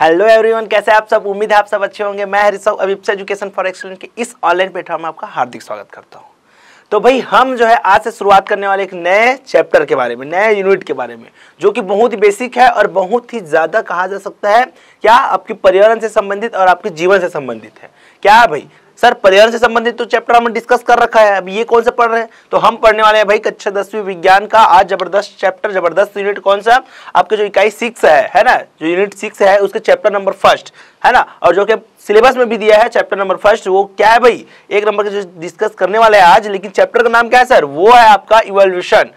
hello everyone कैसे आप सब उम्मीद है आप सब अच्छे होंगे मैं हरिशव अभिप्सा एजुकेशन फॉर एक्सलेंट के इस ऑनलाइन प्लेटफॉर्म में आपका हार्दिक स्वागत करता हूँ तो भाई हम जो है आज से शुरुआत करने वाले एक नए चैप्टर के बारे में नए यूनिट के बारे में जो कि बहुत ही बेसिक है और बहुत ही ज़्यादा कहा जा सकता है क्या आपके पर्यावरण से संबंधित और आपके जीवन से संबंधित है क्या भाई सर पर्यावरण से संबंधित तो चैप्टर हमने डिस्कस कर रखा है अब ये कौन सा पढ़ रहे हैं तो हम पढ़ने वाले हैं भाई कक्षा दसवीं विज्ञान का आज जबरदस्त चैप्टर जबरदस्त यूनिट कौन सा आपके जो इकाई सिक्स है है ना जो यूनिट सिक्स है उसके चैप्टर नंबर फर्स्ट है ना और जो कि सिलेबस में भी दिया है चैप्टर नंबर फर्स्ट वो क्या है भाई एक नंबर के जो डिस्कस करने वाले हैं आज लेकिन चैप्टर का नाम क्या है सर वो है आपका इवोल्यूशन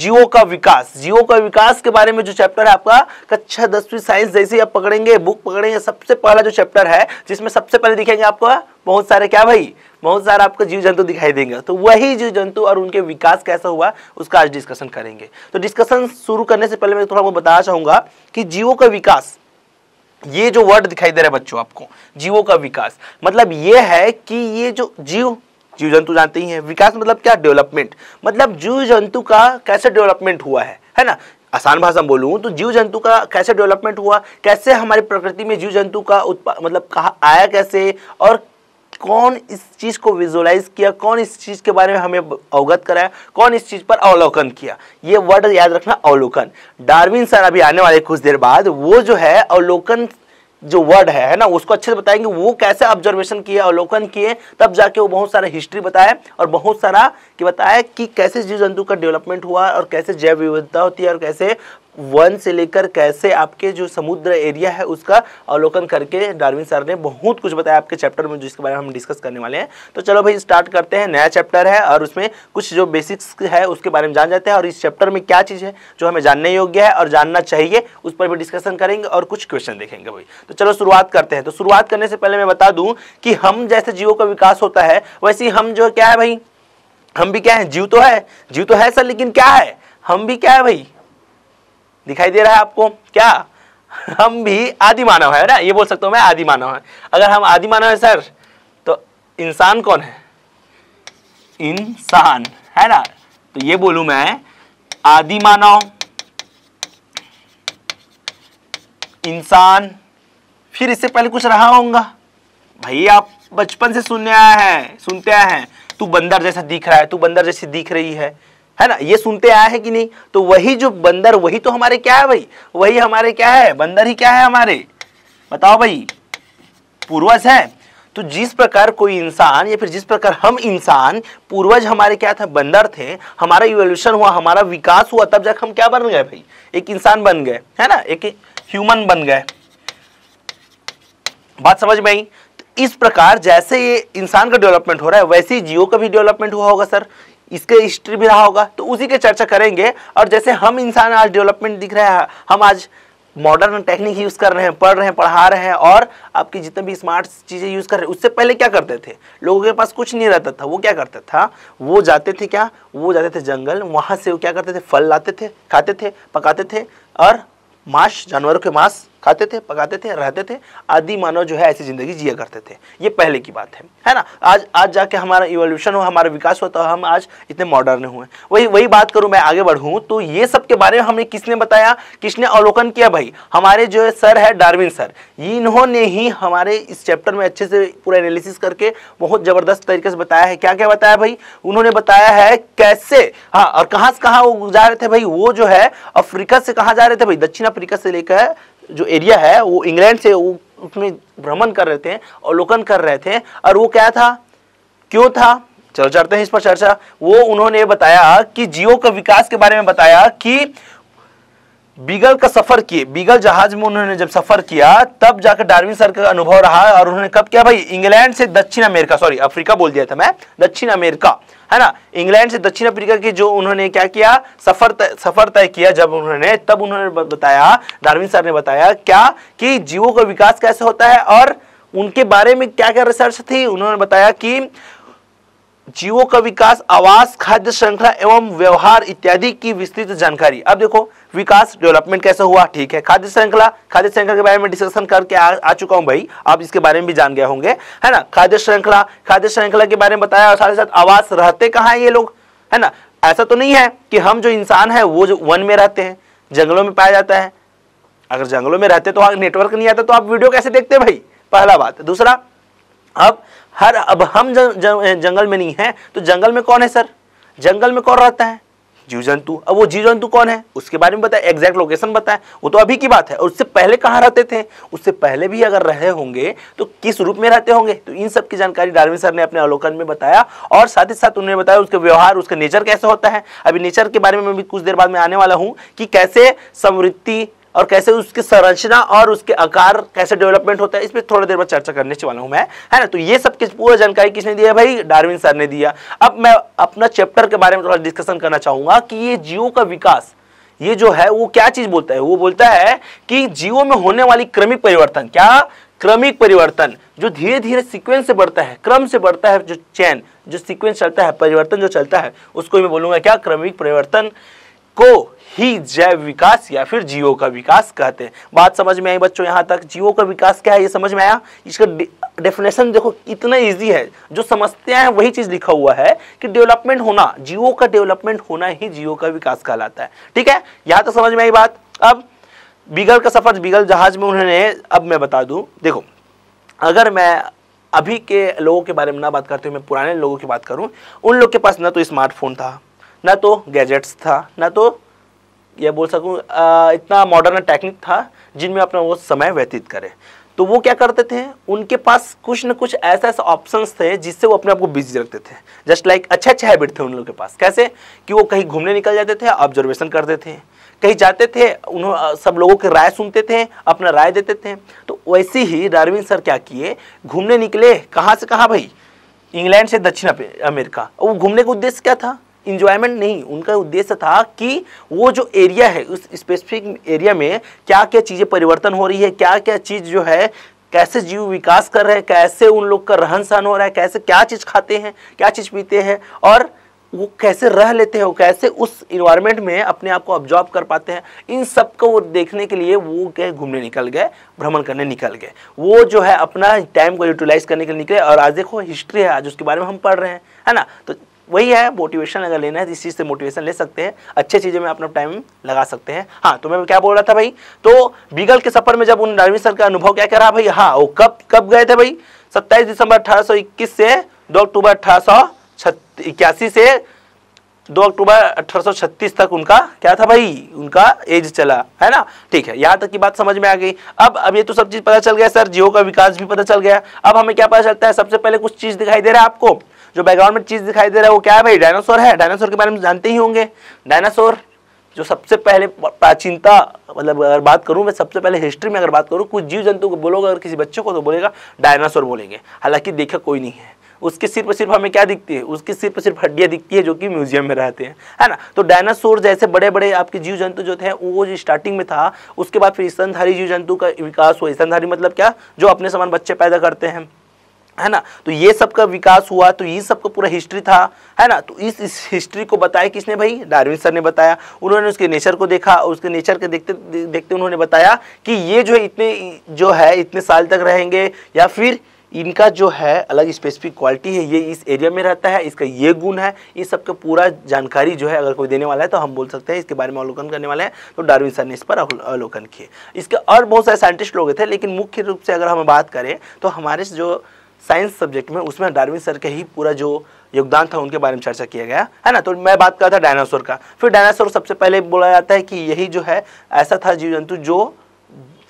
जियो का विकास जियो का विकास के बारे में जो चैप्टर है आपका कक्षा दसवीं साइंस जैसे आप पकड़ेंगे बुक पकड़ेंगे सबसे पहला जो चैप्टर है जिसमें सबसे पहले दिखेंगे आपको बहुत सारे क्या भाई बहुत सारे आपको जीव जंतु दिखाई देंगे तो वही जीव जंतु और उनके विकास कैसा हुआ उसका आज डिस्कशन करेंगे तो डिस्कशन शुरू करने से पहले मैं थोड़ा बहुत बताना चाहूंगा कि जीवो का विकास ये जो वर्ड दिखाई दे रहा है बच्चों आपको जीवो का विकास मतलब ये है कि ये जो जीव जीव जंतु जानते ही हैं विकास मतलब क्या डेवलपमेंट मतलब जीव जंतु का कैसे डेवलपमेंट हुआ है है ना आसान भाषा में बोलूँ तो जीव जंतु का कैसे डेवलपमेंट हुआ कैसे हमारी प्रकृति में जीव जंतु का उत्पा मतलब कहा आया कैसे और कौन इस चीज़ को विजुलाइज किया कौन इस चीज़ के बारे में हमें अवगत कराया कौन इस चीज़ पर अवलोकन किया ये वर्ड याद रखना अवलोकन डार्विन सर अभी आने वाले कुछ देर बाद वो जो है अवलोकन जो वर्ड है है ना उसको अच्छे से बताएंगे वो कैसे ऑब्जर्वेशन किए अवलोकन किए तब जाके वो बहुत सारा हिस्ट्री बताए और बहुत सारा कि बताया कि कैसे जीव जंतु का डेवलपमेंट हुआ और कैसे जैव विविधता होती है और कैसे वन से लेकर कैसे आपके जो समुद्र एरिया है उसका अवलोकन करके डार्विन सर ने बहुत कुछ बताया आपके चैप्टर में जिसके बारे में हम डिस्कस करने वाले हैं तो चलो भाई स्टार्ट करते हैं नया चैप्टर है और उसमें कुछ जो बेसिक्स है उसके बारे में जान जाते हैं और इस चैप्टर में क्या चीज़ है जो हमें जानने योग्य है और जानना चाहिए उस पर भी डिस्कशन करेंगे और कुछ क्वेश्चन देखेंगे भाई तो चलो शुरुआत करते हैं तो शुरुआत करने से पहले मैं बता दूं कि हम जैसे जीवों का विकास होता है वैसे ही हम जो क्या है भाई हम भी क्या है जीव तो है जीव तो है सर लेकिन क्या है हम भी क्या है भाई दिखाई दे रहा है आपको क्या हम भी आदि मानव है ना ये बोल सकता हूँ मैं आदि मानव है अगर हम आदि मानव है सर तो इंसान कौन है इंसान है ना तो ये बोलू मैं आदि मानव इंसान फिर इससे पहले कुछ रहा होगा भाई आप बचपन से सुनने आए हैं सुनते आए हैं तू बंदर जैसा दिख रहा है तू बंदर जैसी दिख रही है है ना ये सुनते आया है कि नहीं तो वही जो बंदर वही तो हमारे क्या है भाई वही हमारे क्या है बंदर ही क्या है हमारे बताओ भाई पूर्वज है तो जिस प्रकार कोई इंसान या फिर जिस प्रकार हम इंसान पूर्वज हमारे क्या था बंदर थे हमारा इवोल्यूशन हुआ हमारा विकास हुआ तब जाकर हम क्या बन गए भाई एक इंसान बन गए है ना एक ह्यूमन बन गए बात समझ में आई तो इस प्रकार जैसे ये इंसान का डेवलपमेंट हो रहा है वैसे ही जियो का भी डेवलपमेंट हुआ होगा सर इसके हिस्ट्री भी रहा होगा तो उसी के चर्चा करेंगे और जैसे हम इंसान आज डेवलपमेंट दिख रहे हैं हम आज मॉडर्न टेक्निक यूज़ कर रहे हैं पढ़ रहे हैं पढ़ा रहे हैं और आपकी जितने भी स्मार्ट चीज़ें यूज़ कर रहे हैं उससे पहले क्या करते थे लोगों के पास कुछ नहीं रहता था वो क्या करता था वो जाते थे क्या वो जाते थे जंगल वहाँ से वो क्या करते थे फल लाते थे खाते थे पकाते थे और मांस जानवरों के मांस खाते थे पकाते थे रहते थे आदि मानव जो है ऐसी ज़िंदगी जिया करते थे ये पहले की बात है है ना आज आज जाके हमारा इवोल्यूशन हो हमारा विकास होता हो तो हम आज इतने मॉडर्न हुए वही वही बात करूं मैं आगे बढ़ूं तो ये सब के बारे में हमें किसने बताया किसने अवलोकन किया भाई हमारे जो है सर है डार्विन सर इन्होंने ही हमारे इस चैप्टर में अच्छे से पूरा एनालिसिस करके बहुत ज़बरदस्त तरीके से बताया है क्या क्या बताया भाई उन्होंने बताया है कैसे हाँ और कहाँ से कहाँ वो जा रहे थे भाई वो जो है अफ्रीका से कहाँ जा रहे थे भाई दक्षिण अफ्रीका से लेकर जो एरिया है वो इंग्लैंड से वो उसमें भ्रमण कर रहे थे अवलोकन कर रहे थे और वो क्या था क्यों था चलो चलते हैं इस पर चर्चा वो उन्होंने बताया कि जियो का विकास के बारे में बताया कि बीगल का सफर किए बीगल जहाज में उन्होंने जब सफर किया तब जाकर डार्विन सर का अनुभव रहा और उन्होंने कब किया भाई इंग्लैंड से दक्षिण अमेरिका सॉरी अफ्रीका बोल दिया था मैं दक्षिण अमेरिका है ना इंग्लैंड से दक्षिण अफ्रीका की जो उन्होंने क्या किया सफर तय सफर तय किया जब उन्होंने तब उन्होंने बताया डार्विन सर ने बताया क्या कि जीवों का विकास कैसे होता है और उनके बारे में क्या क्या रिसर्च थी उन्होंने बताया कि जीवों का विकास आवास खाद्य श्रृंखला एवं व्यवहार इत्यादि की विस्तृत जानकारी अब देखो विकास डेवलपमेंट कैसे हुआ ठीक है खाद्य श्रृंखला खाद्य श्रृंखला के बारे में डिस्कशन करके आ, आ चुका हूं भाई आप इसके बारे में भी जान गए होंगे है ना खाद्य श्रृंखला खाद्य श्रृंखला के बारे में बताया और साथ ही साथ आवास रहते कहाँ है ये लोग है ना ऐसा तो नहीं है कि हम जो इंसान है वो जो वन में रहते हैं जंगलों में पाया जाता है अगर जंगलों में रहते तो नेटवर्क नहीं आता तो आप वीडियो कैसे देखते भाई पहला बात दूसरा अब हर अब हम जं, जं, जंगल में नहीं है तो जंगल में कौन है सर जंगल में कौन रहता है जीव जंतु अब वो जीव जंतु कौन है उसके बारे में बताया एग्जैक्ट लोकेशन बताया वो तो अभी की बात है और उससे पहले कहाँ रहते थे उससे पहले भी अगर रहे होंगे तो किस रूप में रहते होंगे तो इन सब की जानकारी डार्विन सर ने अपने अवलोकन में बताया और साथ ही साथ उन्होंने बताया उसके व्यवहार उसका नेचर कैसे होता है अभी नेचर के बारे में मैं भी कुछ देर बाद में आने वाला हूँ कि कैसे समृद्धि और कैसे उसकी संरचना और उसके आकार कैसे डेवलपमेंट होता है इस पर थोड़ी देर बाद चर्चा करने वाला हूँ मैं है ना तो ये सब किस पूरा जानकारी किसने दिया भाई डार्विन सर ने दिया अब मैं अपना चैप्टर के बारे में थोड़ा डिस्कशन करना चाहूंगा कि ये जीवों का विकास ये जो है वो क्या चीज बोलता है वो बोलता है कि जीवो में होने वाली क्रमिक परिवर्तन क्या क्रमिक परिवर्तन जो धीरे धीरे सीक्वेंस से बढ़ता है क्रम से बढ़ता है जो चैन जो सीक्वेंस चलता है परिवर्तन जो चलता है उसको मैं बोलूंगा क्या क्रमिक परिवर्तन को ही जैव विकास या फिर जीवो का विकास कहते हैं बात समझ में आई बच्चों यहाँ तक जीवो का विकास क्या है ये समझ में आया इसका डेफिनेशन देखो इतना इजी है जो समझते हैं वही चीज़ लिखा हुआ है कि डेवलपमेंट होना जियो का डेवलपमेंट होना ही जियो का विकास कहलाता है ठीक है यहाँ तक तो समझ में आई बात अब बीगल का सफ़र बीगल जहाज़ में उन्होंने अब मैं बता दू देखो अगर मैं अभी के लोगों के बारे में ना बात करते हुए मैं पुराने लोगों की बात करूं उन लोग के पास ना तो स्मार्टफोन था ना तो गैजेट्स था ना तो या बोल सकूँ इतना मॉडर्न टेक्निक था जिनमें अपना वो समय व्यतीत करें तो वो क्या करते थे उनके पास कुछ ना कुछ ऐसा ऐसा ऑप्शंस थे जिससे वो अपने आप को बिजी रखते थे जस्ट लाइक अच्छे अच्छे हैबिट थे उन लोगों के पास कैसे कि वो कहीं घूमने निकल जाते थे ऑब्जर्वेशन करते थे कहीं जाते थे उन्होंने सब लोगों की राय सुनते थे अपना राय देते थे तो वैसे ही डारविन सर क्या किए घूमने निकले कहाँ से कहाँ भाई इंग्लैंड से दक्षिण अमेरिका वो घूमने का उद्देश्य क्या था इंजॉयमेंट नहीं उनका उद्देश्य था कि वो जो एरिया है उस स्पेसिफिक एरिया में क्या क्या चीज़ें परिवर्तन हो रही है क्या क्या चीज़ जो है कैसे जीव विकास कर रहे हैं कैसे उन लोग का रहन सहन हो रहा है कैसे क्या चीज़ खाते हैं क्या चीज़ पीते हैं और वो कैसे रह लेते हैं वो कैसे उस इन्वायरमेंट में अपने आप को ऑब्जॉर्व कर पाते हैं इन सब को वो देखने के लिए वो गए घूमने निकल गए भ्रमण करने निकल गए वो जो है अपना टाइम को यूटिलाइज करने के लिए निकले और आज देखो हिस्ट्री है आज उसके बारे में हम पढ़ रहे हैं है ना तो वही है मोटिवेशन अगर लेना है तो इस चीज़ से मोटिवेशन ले सकते हैं अच्छे चीज़ें में अपना टाइम लगा सकते हैं हाँ तो मैं क्या बोल रहा था भाई तो बीगल के सफर में जब उन डारवी सर का अनुभव क्या रहा भाई हाँ वो कब कब गए थे भाई सत्ताईस दिसंबर अठारह से दो अक्टूबर अठारह से दो अक्टूबर अठारह तक उनका क्या था भाई उनका एज चला है ना ठीक है यहाँ तक की बात समझ में आ गई अब अब ये तो सब चीज़ पता चल गया सर जियो का विकास भी पता चल गया अब हमें क्या पता चलता है सबसे पहले कुछ चीज़ दिखाई दे रहा है आपको जो बैकग्राउंड में चीज़ दिखाई दे रहा है वो क्या है भाई डायनासोर है डायनासोर के बारे में जानते ही होंगे डायनासोर जो सबसे पहले प्राचीनता मतलब अगर बात करूँ मैं सबसे पहले हिस्ट्री में अगर बात करूँ कुछ जीव जंतु को बोलोगे अगर किसी बच्चे को तो बोलेगा डायनासोर बोलेंगे हालांकि देखा कोई नहीं है उसके सिर पर सिर्फ हमें क्या दिखती है उसके सिर पर सिर्फ हड्डियाँ दिखती है जो कि म्यूजियम में रहते हैं है ना तो डायनासोर जैसे बड़े बड़े आपके जीव जंतु जो थे वो जो स्टार्टिंग में था उसके बाद फिर स्तनधारी जीव जंतु का विकास हुआ स्तनधारी मतलब क्या जो अपने समान बच्चे पैदा करते हैं है ना तो ये सब का विकास हुआ तो ये सब का पूरा हिस्ट्री था है ना तो इस इस हिस्ट्री को बताया किसने भाई डार्विन सर ने बताया उन्होंने उसके नेचर को देखा और उसके नेचर के देखते देखते उन्होंने बताया कि ये जो है इतने जो है इतने साल तक रहेंगे या फिर इनका जो है अलग स्पेसिफिक क्वालिटी है ये इस एरिया में रहता है इसका ये गुण है इस सब का पूरा जानकारी जो है अगर कोई देने वाला है तो हम बोल सकते हैं इसके बारे में अवलोकन करने वाले हैं तो डार्विन सर ने इस पर अवलोकन किए इसके और बहुत सारे साइंटिस्ट लोग थे लेकिन मुख्य रूप से अगर हम बात करें तो हमारे जो साइंस सब्जेक्ट में उसमें डार्विन सर के ही पूरा जो योगदान था उनके बारे में चर्चा किया गया है ना तो मैं बात कर रहा था डायनासोर का फिर डायनासोर सबसे पहले बोला जाता है कि यही जो है ऐसा था जीव जंतु जो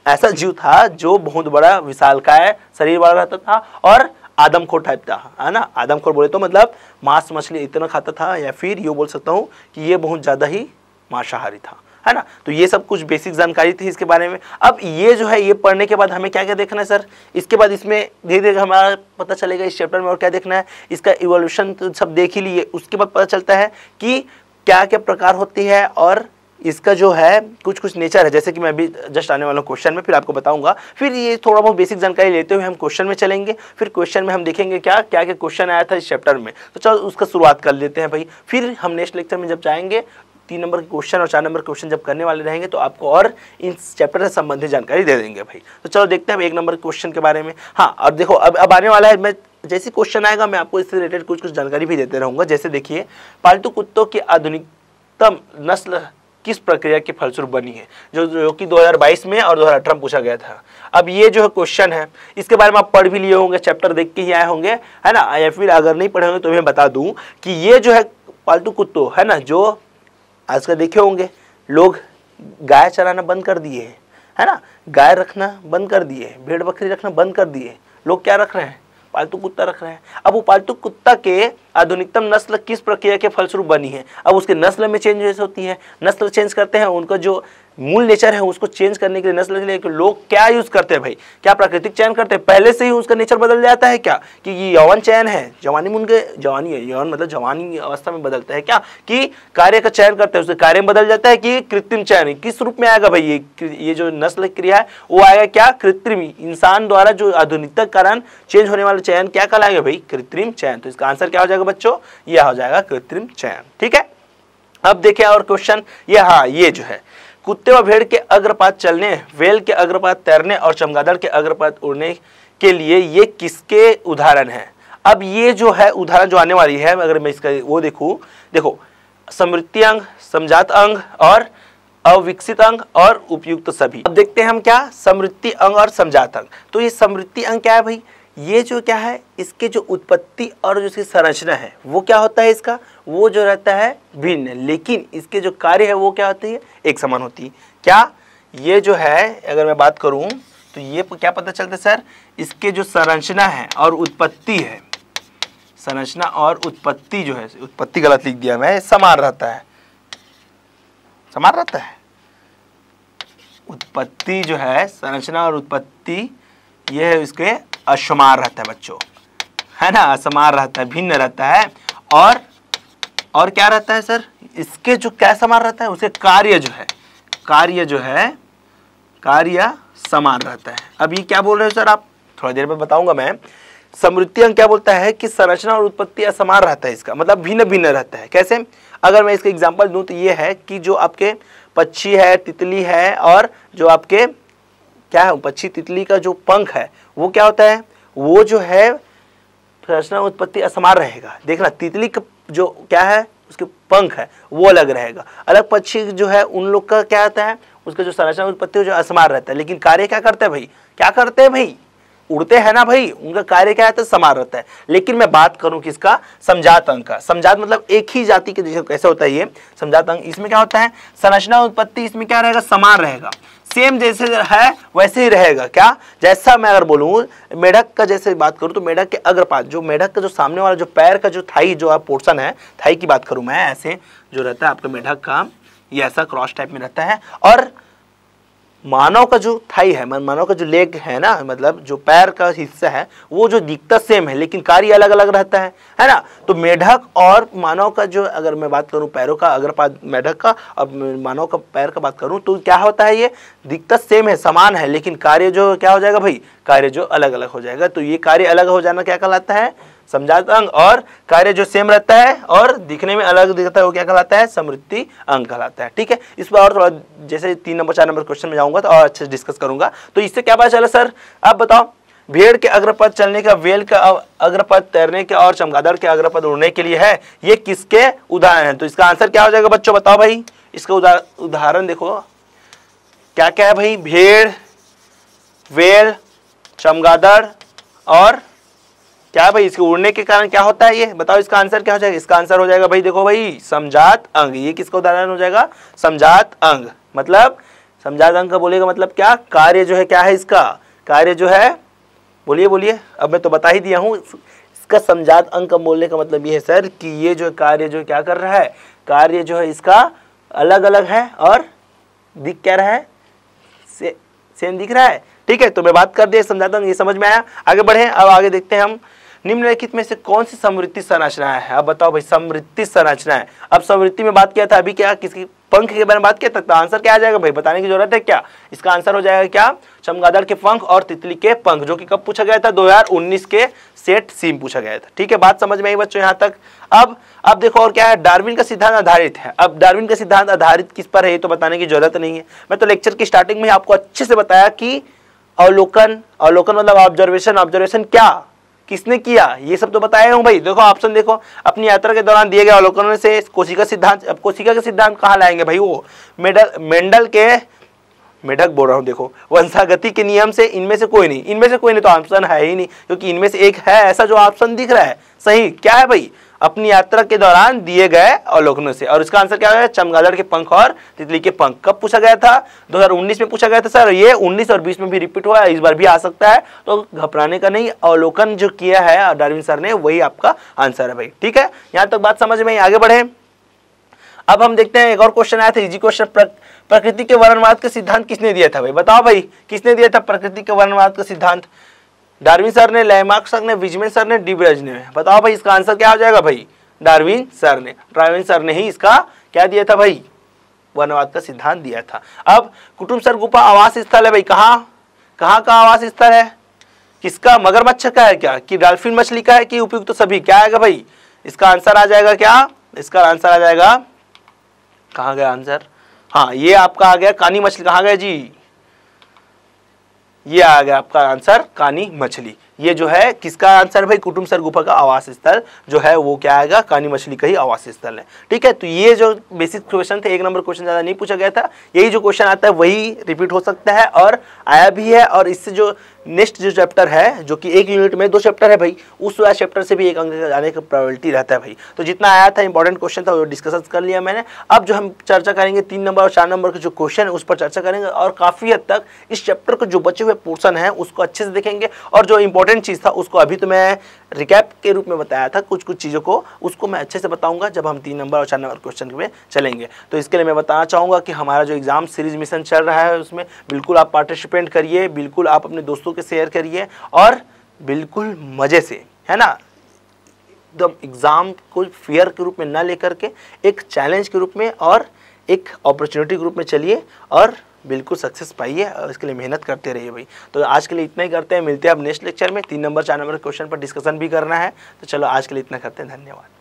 ऐसा जीव था जो बहुत बड़ा विशाल का है शरीर वाला रहता था और आदमखोर टाइप था है ना आदमखोर बोले तो मतलब मांस मछली इतना खाता था या फिर ये बोल सकता हूँ कि ये बहुत ज़्यादा ही मांसाहारी था है ना तो ये सब कुछ बेसिक जानकारी थी इसके बारे में अब ये जो है ये पढ़ने के बाद हमें क्या क्या देखना है सर इसके बाद इसमें धीरे धीरे हमारा पता चलेगा इस चैप्टर में और क्या देखना है इसका इवोल्यूशन तो सब देख ही लिए उसके बाद पता चलता है कि क्या क्या प्रकार होती है और इसका जो है कुछ कुछ नेचर है जैसे कि मैं अभी जस्ट आने वाला क्वेश्चन में फिर आपको बताऊंगा फिर ये थोड़ा बहुत बेसिक जानकारी लेते हुए हम क्वेश्चन में चलेंगे फिर क्वेश्चन में हम देखेंगे क्या क्या क्या क्वेश्चन आया था इस चैप्टर में तो चलो उसका शुरुआत कर लेते हैं भाई फिर हम नेक्स्ट लेक्चर में जब जाएंगे तीन नंबर के क्वेश्चन और चार नंबर के क्वेश्चन जब करने वाले रहेंगे तो आपको और इन चैप्टर से संबंधित जानकारी दे देंगे भाई तो चलो देखते हैं एक नंबर क्वेश्चन के बारे में हाँ और देखो अब अब आने वाला है मैं जैसे क्वेश्चन आएगा मैं आपको इससे रिलेटेड कुछ कुछ जानकारी भी देते रहूँगा जैसे देखिए पालतू कुत्तों की आधुनिकतम नस्ल किस प्रक्रिया के फलस्वरूप बनी है जो जो कि 2022 में और 2018 में पूछा गया था अब ये जो है क्वेश्चन है इसके बारे में आप पढ़ भी लिए होंगे चैप्टर देख के ही आए होंगे है ना या फिर अगर नहीं पढ़े होंगे तो मैं बता दूं कि ये जो है पालतू कुत्तों है ना जो आजकल देखे होंगे लोग गाय चराना बंद कर दिए हैं है ना गाय रखना बंद कर दिए भेड़ बकरी रखना बंद कर दिए लोग क्या रख रहे हैं पालतू कुत्ता रख रहे हैं अब वो पालतू कुत्ता के आधुनिकतम नस्ल किस प्रक्रिया के फलस्वरूप बनी है अब उसके नस्ल में चेंजेस होती है नस्ल चेंज करते हैं उनका जो मूल नेचर है उसको चेंज करने के लिए नस्ल के लिए कि लोग क्या यूज़ करते हैं भाई क्या प्राकृतिक चयन करते हैं पहले से ही उसका नेचर बदल जाता है क्या कि ये यौवन चयन है जवानी में उनके जवानी है यौवन मतलब जवानी अवस्था में बदलता है क्या कि कार्य का चयन करते हैं उसके कार्य में बदल जाता है कि कृत्रिम चयन किस रूप में आएगा भाई ये ये जो नस्ल क्रिया है वो आएगा क्या कृत्रिम इंसान द्वारा जो आधुनिकता कारण चेंज होने वाला चयन क्या कहलाएगा भाई कृत्रिम चयन तो इसका आंसर क्या हो जाएगा बच्चों यह हो जाएगा कृत्रिम चयन ठीक है अब देखिए और क्वेश्चन ये हाँ ये जो है कुत्ते व भेड़ के अग्रपात चलने वेल के अग्रपात तैरने और चमगादड़ के अग्रपात उड़ने के लिए ये किसके उदाहरण है अब ये जो है उदाहरण जो आने वाली है अगर मैं इसका वो देखूँ देखो समृद्धि अंग समझात अंग और अविकसित अंग और उपयुक्त सभी अब देखते हैं हम क्या समृद्धि अंग और समझात अंग तो ये समृद्धि अंग क्या है भाई ये जो क्या है इसके जो उत्पत्ति और जो इसकी संरचना है वो क्या होता है इसका वो जो रहता है भिन्न लेकिन इसके जो कार्य है वो क्या होती है एक समान होती है क्या ये जो है अगर मैं बात करूं तो ये क्या पता चलता है सर इसके जो संरचना है और उत्पत्ति है संरचना और उत्पत्ति जो है उत्पत्ति गलत लिख दिया मैं समान रहता है समान रहता है उत्पत्ति जो है संरचना और उत्पत्ति ये है इसके असमान रहता है बच्चों है ना असमान रहता है भिन्न रहता है और और क्या रहता है सर इसके जो क्या समान रहता है उसे कार्य जो है कार्य जो है कार्य समान रहता है अब ये क्या बोल रहे हो सर आप थोड़ा देर में बताऊंगा मैं समृद्धि अंक क्या बोलता है कि संरचना और उत्पत्ति असमान रहता है इसका मतलब भिन्न भिन्न रहता है कैसे अगर मैं इसका एग्जाम्पल दूँ तो ये है कि जो आपके पक्षी है तितली है और जो आपके क्या है पक्षी तितली का जो पंख है वो क्या होता है वो जो है रचना उत्पत्ति असमान रहेगा देखना तितली का जो क्या है उसके पंख है वो अलग रहेगा अलग पक्षी जो है उन लोग का क्या होता है उसका जो संरचना उत्पत्ति जो असमान रहता है लेकिन कार्य क्या करते हैं भाई क्या करते हैं भाई उड़ते हैं ना भाई उनका कार्य क्या है समान रहता है लेकिन मैं बात करूं किसका समझात अंग का समझात मतलब एक ही जाति के जैसे कैसे होता है ये समझात अंग इसमें क्या होता है संरचना उत्पत्ति इसमें क्या रहेगा समान रहेगा सेम जैसे है वैसे ही रहेगा क्या जैसा मैं अगर बोलूँ मेढक का जैसे बात करूँ तो मेढक के अग्रपात जो मेढक का जो सामने वाला जो पैर का जो थाई जो पोर्सन है थाई की बात करूँ मैं ऐसे जो रहता है आपका मेढक का ये ऐसा क्रॉस टाइप में रहता है और मानव का जो थाई है मानव का जो लेग है ना मतलब जो पैर का हिस्सा है वो जो दिखता सेम है लेकिन कार्य अलग अलग रहता है है ना तो मेढक और मानव का जो अगर मैं बात करूँ पैरों का अगर मेढक का अब मानव का पैर का बात करूँ तो क्या होता है ये दिखता सेम है समान है लेकिन कार्य जो क्या हो जाएगा भाई कार्य जो अलग अलग हो जाएगा तो ये कार्य अलग हो जाना क्या कहलाता है समझाता अंग और कार्य जो सेम रहता है और दिखने में अलग दिखता है वो क्या कहलाता है समृद्धि अंग कहलाता है ठीक है इस पर और थोड़ा जैसे तीन नंबर चार नंबर क्वेश्चन में जाऊंगा तो और अच्छे से डिस्कस करूंगा तो इससे क्या पता चला सर आप बताओ भेड़ के अग्रपद चलने का वेल का अग्रपद तैरने के और चमगादड़ के अग्रपद उड़ने के लिए है ये किसके उदाहरण है तो इसका आंसर क्या हो जाएगा बच्चों बताओ भाई इसका उदाहरण देखो क्या क्या है भाई भेड़ वेल चमगादड़ और क्या भाई इसके उड़ने के कारण क्या होता है ये बताओ इसका आंसर क्या हो जाएगा इसका आंसर हो जाएगा भाई देखो भाई समझात अंग ये किसका उदाहरण हो जाएगा समझात अंग मतलब समझात अंग का बोलेगा मतलब क्या कार्य जो है क्या है इसका कार्य जो है बोलिए बोलिए अब मैं तो बता ही दिया हूँ इसका समझात अंग का बोलने का मतलब ये है सर कि ये जो कार्य जो क्या कर रहा है कार्य जो है इसका अलग अलग है और दिख क्या रहा है से, सेम दिख रहा है ठीक है तो मैं बात कर दिया समझाता हूँ ये समझ में आया आगे बढ़े अब आगे देखते हैं हम निम्नलिखित में से कौन सी समृद्धि संरचना है अब बताओ भाई समृद्धि संरचना है अब समृद्धि में बात किया था अभी क्या किसकी पंख के बारे में बात किया था तो आंसर क्या आ जाएगा भाई बताने की जरूरत है क्या इसका आंसर हो जाएगा क्या चमगादड़ के पंख और तितली के पंख जो कि कब पूछा गया था दो के सेट सीम पूछा गया था ठीक है बात समझ में आई बच्चों यहाँ तक अब अब देखो और क्या है डार्विन का सिद्धांत आधारित है अब डार्विन का सिद्धांत आधारित किस पर है ये तो बताने की जरूरत नहीं है मैं तो लेक्चर की स्टार्टिंग में आपको अच्छे से बताया कि अवलोकन अवलोकन मतलब ऑब्जर्वेशन ऑब्जर्वेशन क्या किसने किया ये सब तो बताया हूँ भाई देखो ऑप्शन देखो अपनी यात्रा के दौरान दिए गए अवलोकनों से कोशिका सिद्धांत अब कोशिका के सिद्धांत कहाँ लाएंगे भाई वो मेडल मेंडल के मेढक बोल रहा हूँ देखो वंशागति के नियम से इनमें से कोई नहीं इनमें से कोई नहीं तो ऑप्शन है ही नहीं क्योंकि इनमें से एक है ऐसा जो ऑप्शन दिख रहा है सही क्या है भाई अपनी यात्रा के दौरान दिए गए अवलोकनों से और इसका आंसर क्या है चमगादड़ के पंख और तितली के पंख कब पूछा गया था 2019 में पूछा गया था सर ये 19 और 20 में भी रिपीट हुआ है इस बार भी आ सकता है तो घबराने का नहीं अवलोकन जो किया है डार्विन सर ने वही आपका आंसर है भाई ठीक है यहां तक तो बात समझ में आगे बढ़े अब हम देखते हैं एक और क्वेश्चन आया था इजी क्वेश्चन प्रकृति के वर्णवाद का सिद्धांत किसने दिया था भाई बताओ भाई किसने दिया था प्रकृति के वर्णवाद का सिद्धांत डार्विन सर ने लैमार्क सर ने विजमे सर ने डिब्रज ने बताओ भाई इसका आंसर क्या हो जाएगा भाई डार्विन सर ने डार्विन सर ने ही इसका क्या दिया था भाई वनवाद का सिद्धांत दिया था अब कुटुंब सर गुफा आवास स्थल है भाई कहाँ कहाँ का आवास स्थल है किसका मगरमच्छ का है क्या कि डॉल्फिन मछली का है कि उपयुक्त तो सभी क्या आएगा भाई इसका आंसर आ जाएगा क्या इसका आंसर आ जाएगा कहाँ गया आंसर हाँ ये आपका आ गया कानी मछली कहाँ गया जी ये आ गया आपका आंसर कानी मछली ये जो है किसका आंसर भाई कुटुम सर गुफा का आवास स्थल जो है वो क्या आएगा कानी मछली का ही आवास स्थल है ठीक है तो ये जो बेसिक क्वेश्चन थे एक नंबर क्वेश्चन ज़्यादा नहीं पूछा गया था यही जो क्वेश्चन आता है वही रिपीट हो सकता है और आया भी है और इससे जो नेक्स्ट जो चैप्टर है जो कि एक यूनिट में दो चैप्टर है भाई उस चैप्टर से भी एक अंक जाने की प्रोबेबिलिटी रहता है भाई तो जितना आया था इंपॉर्टेंट क्वेश्चन था वो डिस्कशन कर लिया मैंने अब जो हम चर्चा करेंगे तीन नंबर और चार नंबर के जो क्वेश्चन है उस पर चर्चा करेंगे और काफ़ी हद तक इस चैप्टर के जो बचे हुए पोर्सन है उसको अच्छे से देखेंगे और जो इंपॉर्टेंट इंपॉर्टेंट चीज़ था उसको अभी तो मैं रिकैप के रूप में बताया था कुछ कुछ चीज़ों को उसको मैं अच्छे से बताऊंगा जब हम तीन नंबर और चार नंबर क्वेश्चन में चलेंगे तो इसके लिए मैं बताना चाहूंगा कि हमारा जो एग्ज़ाम सीरीज मिशन चल रहा है उसमें बिल्कुल आप पार्टिसिपेंट करिए बिल्कुल आप अपने दोस्तों के शेयर करिए और बिल्कुल मज़े से है ना एकदम एग्ज़ाम को फेयर के रूप में ना लेकर के एक चैलेंज के रूप में और एक अपॉर्चुनिटी के रूप में चलिए और बिल्कुल सक्सेस पाइए और इसके लिए मेहनत करते रहिए भाई तो आज के लिए इतना ही करते हैं मिलते हैं अब नेक्स्ट लेक्चर में तीन नंबर चार नंबर क्वेश्चन पर डिस्कशन भी करना है तो चलो आज के लिए इतना करते हैं धन्यवाद